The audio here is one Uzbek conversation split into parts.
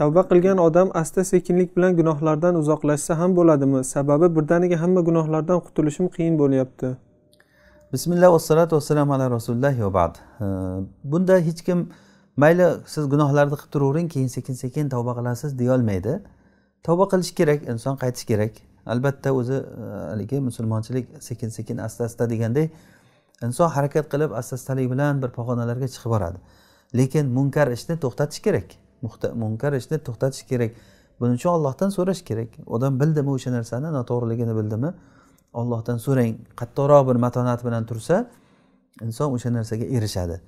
tavba qilgan odam asta sekinlik bilan gunohlardan uzoqlashsa ham bo'ladimi sababi birdaniga hamma gunohlardan qutulishim qiyin bo'lyapti bismillah vassalatu vassalamu ala rasulillah va bad bunda hech kim mayli siz gunohlarni qilib turavering keyin sekin sekin tavba qilasiz deyolmaydi tavba qilish kerak inson qaytish kerak albatta o'zi e, haligi musulmonchilik sekin sekin asta asta deganday inson harakat qilib asta astalik bilan bir pog'onalarga chiqib boradi lekin munkar ishni to'xtatish kerak munkar ishni to'xtatish kerak buning uchun ollohdan so'rash kerak odam bildimi o'sha narsani noto'g'riligini bildimi ollohdan so'rang qattiqroq bir matonat bilan tursa inson o'sha narsaga erishadi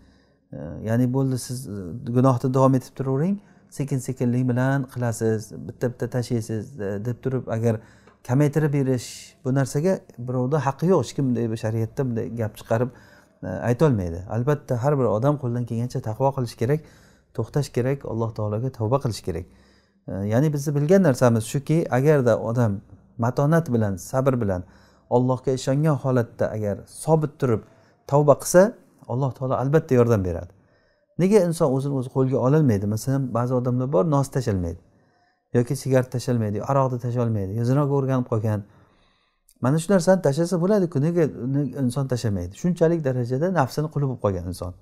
ya'ni bo'ldi siz e, gunohni davom etib turavering sekin sekinlik bilan qilasiz bitta bitta tashlaysiz e, deb turib agar kamaytirib berish bu narsaga birovni haqqi yo'q hech kim bunday shariatda bunday gap chiqarib e, aytolmaydi albatta har bir odam qo'ldan kelgancha taqvo qilishi kerak to'xtash kerak alloh taologa tavba qilish kerak ya'ni bizni bilgan narsamiz shuki agarda odam matonat bilan sabr bilan allohga ishongan holatda agar sobit turib tavba qilsa alloh taolo albatta yordam beradi nega inson o'zini o'zi qo'lga ololmaydi masalan ba'zi odamlar bor nos tashlolmaydi yoki sigaret tashlolmaydi yo aroqni tashlolmaydi yo zinoga o'rganib qolgan mana shu narsani tashlasa bo'ladiku nega inson tashlamaydi shunchalik darajada nafsini quli bo'lib qolgan inson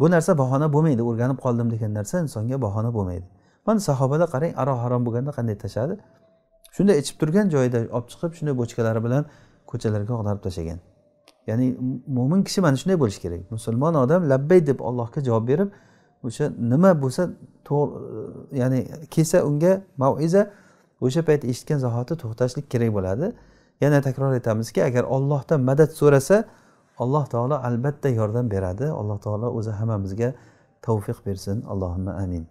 bu narsa bahona bo'lmaydi o'rganib qoldim degan narsa insonga bahona bo'lmaydi mana sahobalar qarang aroq harom bo'lganda qanday tashladi shunday ichib turgan joyida olib chiqib shunday bochkalari bilan ko'chalarga ag'darib tashlagan ya'ni mo'min kishi mana shunday bo'lishi kerak musulmon odam labbay deb allohga javob berib o'sha nima bo'lsa to'g'ri e, ya'ni kelsa unga maiza o'sha payt eshitgan zahoti to'xtashlik kerak bo'ladi yana takror aytamizki agar ollohdan madad so'rasa alloh taolo albatta yordam beradi alloh taolo o'zi hammamizga tavfiq bersin allohimma amin